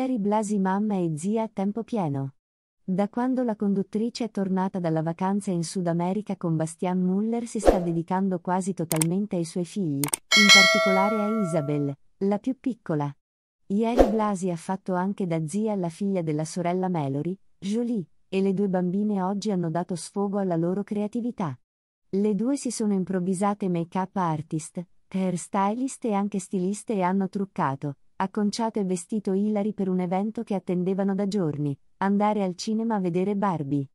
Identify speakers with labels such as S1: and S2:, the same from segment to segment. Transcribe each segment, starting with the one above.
S1: Ilari Blasi mamma e zia a tempo pieno. Da quando la conduttrice è tornata dalla vacanza in Sud America con Bastian Muller si sta dedicando quasi totalmente ai suoi figli, in particolare a Isabel, la più piccola. Ieri Blasi ha fatto anche da zia alla figlia della sorella Melody, Jolie, e le due bambine oggi hanno dato sfogo alla loro creatività. Le due si sono improvvisate make-up artist, hairstylist e anche stiliste e hanno truccato, acconciato e vestito Hillary per un evento che attendevano da giorni, andare al cinema a vedere Barbie.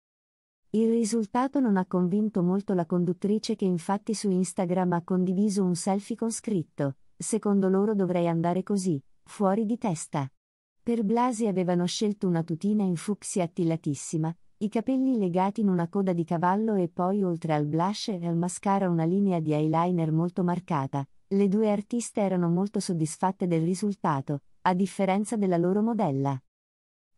S1: Il risultato non ha convinto molto la conduttrice che infatti su Instagram ha condiviso un selfie con scritto, secondo loro dovrei andare così, fuori di testa. Per Blasi avevano scelto una tutina in fucsia attillatissima, i capelli legati in una coda di cavallo e poi oltre al blush e al mascara una linea di eyeliner molto marcata, le due artiste erano molto soddisfatte del risultato, a differenza della loro modella.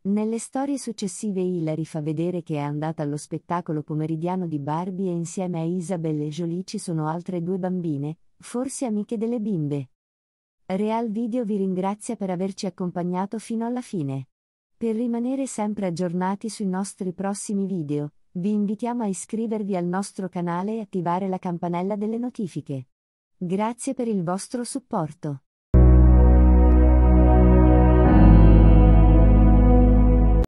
S1: Nelle storie successive Hilary fa vedere che è andata allo spettacolo pomeridiano di Barbie e insieme a Isabel e Jolie ci sono altre due bambine, forse amiche delle bimbe. Real Video vi ringrazia per averci accompagnato fino alla fine. Per rimanere sempre aggiornati sui nostri prossimi video, vi invitiamo a iscrivervi al nostro canale e attivare la campanella delle notifiche. Grazie per il vostro supporto.